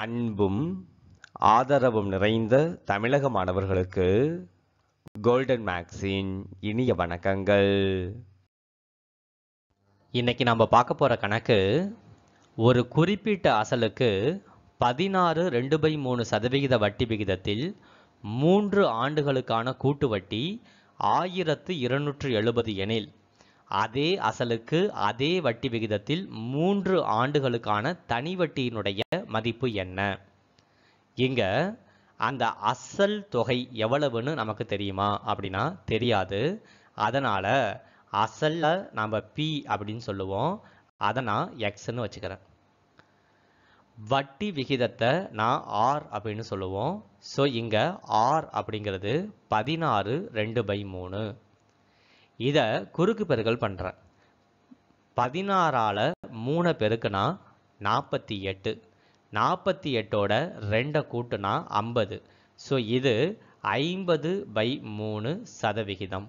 அன்பும் ஆதரவும் நிறைந்த தமிழக மாணவர்களுக்கு கோல்டன் மேக்ஸின் இனிய வணக்கங்கள் இன்னைக்கு நம்ம பார்க்க போகிற கணக்கு ஒரு குறிப்பிட்ட அசலுக்கு பதினாறு ரெண்டு பை மூணு சதவிகித வட்டி விகிதத்தில் மூன்று ஆண்டுகளுக்கான கூட்டு வட்டி ஆயிரத்து இருநூற்று எழுபது எனில் அதே அசலுக்கு அதே வட்டி விகிதத்தில் மூன்று ஆண்டுகளுக்கான தனி வட்டியினுடைய மதிப்பு என்ன இங்கே அந்த அசல் தொகை எவ்வளவுன்னு நமக்கு தெரியுமா அப்படின்னா தெரியாது அதனால் அசல்ல நாம் பி அப்படின்னு சொல்லுவோம் அதை நான் எக்ஸ்ன்னு வச்சுக்கிறேன் வட்டி விகிதத்தை நான் ஆர் அப்படின்னு சொல்லுவோம் ஸோ இங்கே ஆர் அப்படிங்கிறது பதினாறு ரெண்டு பை மூணு இதை குறுக்கு பெருக்கல் பண்ணுறேன் பதினாறால் மூணை பெருக்குனா நாற்பத்தி எட்டு நாற்பத்தி எட்டோட ரெண்டை கூட்டுனா ஐம்பது ஸோ இது ஐம்பது பை மூணு சதவிகிதம்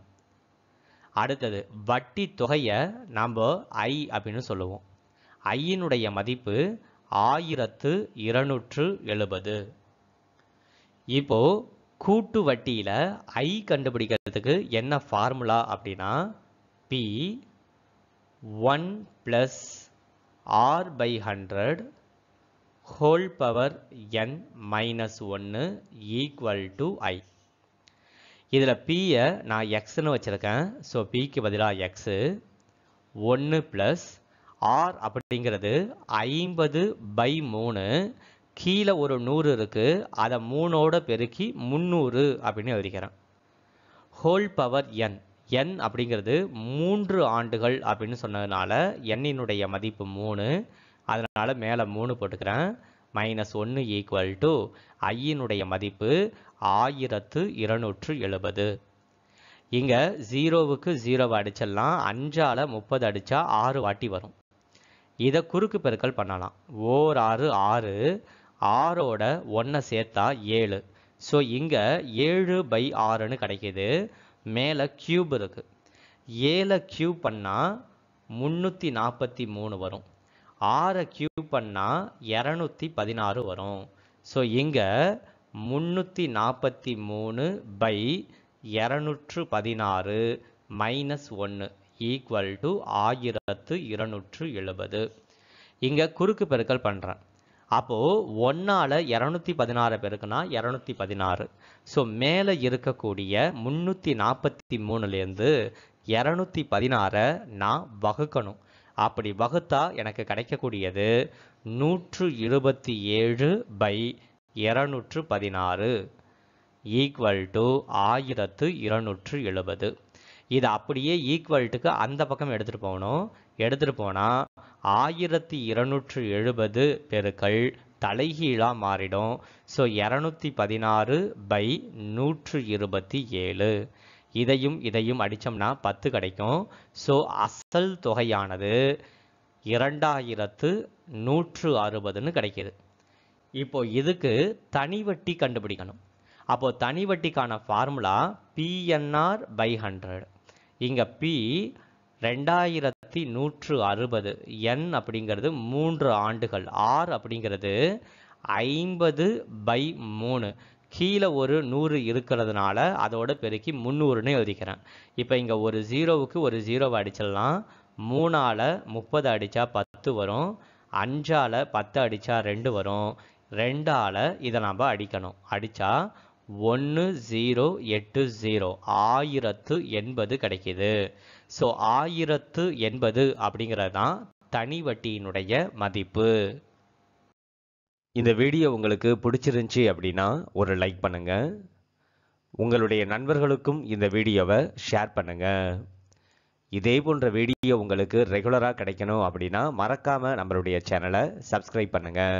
அடுத்தது வட்டி தொகையை நம்ம ஐ அப்படின்னு சொல்லுவோம் ஐயினுடைய மதிப்பு ஆயிரத்து இருநூற்று எழுபது இப்போது கூட்டு வட்டியில் ஐ கண்டுபிடிக்கிறதுக்கு என்ன ஃபார்முலா அப்படின்னா P one plus R by hundred whole power N minus ஒன்று ஈக்குவல் டு ஐ இதில் பியை நான் எக்ஸ்னு வச்சுருக்கேன் ஸோ பிக்கு பதிலாக எக்ஸு ஒன்று ப்ளஸ் ஆர் அப்படிங்கிறது ஐம்பது பை மூணு கீழே ஒரு நூறு இருக்குது அதை மூணோட பெருக்கி முந்நூறு அப்படின்னு எழுதிக்கிறேன் ஹோல் பவர் என் என் அப்படிங்கிறது மூன்று ஆண்டுகள் அப்படின்னு சொன்னதுனால எண்ணினுடைய மதிப்பு மூணு அதனால் மேலே மூணு போட்டுக்கிறேன் மைனஸ் ஒன்று ஈக்குவல் டு ஐயினுடைய மதிப்பு ஆயிரத்து இருநூற்று எழுபது இங்கே ஜீரோவுக்கு ஜீரோவை அடிச்சிடலாம் அஞ்சால் முப்பது அடித்தா ஆறு வாட்டி வரும் இதை குறுக்கு பெருக்கல் பண்ணலாம் ஓர் ஆறு ஆறு ஆறோட ஒன்றை சேர்த்தா ஏழு ஸோ இங்கே ஏழு பை ஆறுன்னு கிடைக்கிது மேலே க்யூப் இருக்குது ஏழை கியூப் பண்ணால் முந்நூற்றி நாற்பத்தி மூணு வரும் ஆறை கியூப் பண்ணால் இரநூத்தி பதினாறு வரும் ஸோ இங்கே முந்நூற்றி நாற்பத்தி மூணு பை இரநூற்று பதினாறு மைனஸ் ஒன்று ஈக்குவல் டு ஆயிரத்து இருநூற்று எழுபது இங்கே குறுக்கு பெருக்கல் பண்ணுறேன் அப்போது ஒன்றால் இரநூத்தி பதினாறு பேருக்குன்னா இரநூத்தி பதினாறு ஸோ மேலே இருக்கக்கூடிய முந்நூற்றி நாற்பத்தி மூணுலேருந்து இரநூத்தி பதினாறை நான் வகுக்கணும் அப்படி வகுத்தா எனக்கு கிடைக்கக்கூடியது நூற்று இருபத்தி ஏழு பை இரநூற்று பதினாறு ஈக்குவல் டு ஆயிரத்து இருநூற்று எழுபது இது அப்படியே ஈக்குவல்ட்டுக்கு அந்த பக்கம் எடுத்துகிட்டு போகணும் எடுத்துகிட்டு போனால் ஆயிரத்தி இருநூற்று எழுபது பெருக்கள் தலைகீழாக மாறிடும் ஸோ இரநூத்தி பதினாறு பை நூற்று இருபத்தி ஏழு இதையும் இதையும் அடித்தோம்னா பத்து கிடைக்கும் ஸோ அசல் தொகையானது இரண்டாயிரத்து நூற்று அறுபதுன்னு கிடைக்கிது இப்போ இதுக்கு தனி வட்டி கண்டுபிடிக்கணும் அப்போது தனி வட்டிக்கான ஃபார்முலா பிஎன்ஆர் பை ஹண்ட்ரட் இங்கே பி ரெண்டாயிரத்தி நூற்று அறுபது என் அப்படிங்கிறது மூன்று ஆண்டுகள் ஆர் அப்படிங்கிறது ஐம்பது பை மூணு கீழே ஒரு நூறு இருக்கிறதுனால அதோட பெருக்கி முந்நூறுன்னு எழுதிக்கிறேன் இப்போ இங்கே ஒரு ஜீரோவுக்கு ஒரு ஜீரோவை அடிச்சிடலாம் மூணால் முப்பது அடித்தா பத்து வரும் அஞ்சால் பத்து அடித்தா ரெண்டு வரும் ரெண்டால் இதை நாம் அடிக்கணும் அடித்தா ஒன்று ஜீரோ எட்டு ஜீரோ ஆயிரத்து எண்பது கிடைக்கிது ஸோ ஆயிரத்து எண்பது அப்படிங்கிறது தான் தனி வட்டியினுடைய மதிப்பு இந்த வீடியோ உங்களுக்கு பிடிச்சிருந்துச்சி அப்படின்னா ஒரு லைக் பண்ணுங்கள் உங்களுடைய நண்பர்களுக்கும் இந்த வீடியோவை ஷேர் பண்ணுங்கள் இதே போன்ற வீடியோ உங்களுக்கு ரெகுலராக கிடைக்கணும் அப்படின்னா மறக்காமல் நம்மளுடைய சேனலை சப்ஸ்கிரைப் பண்ணுங்கள்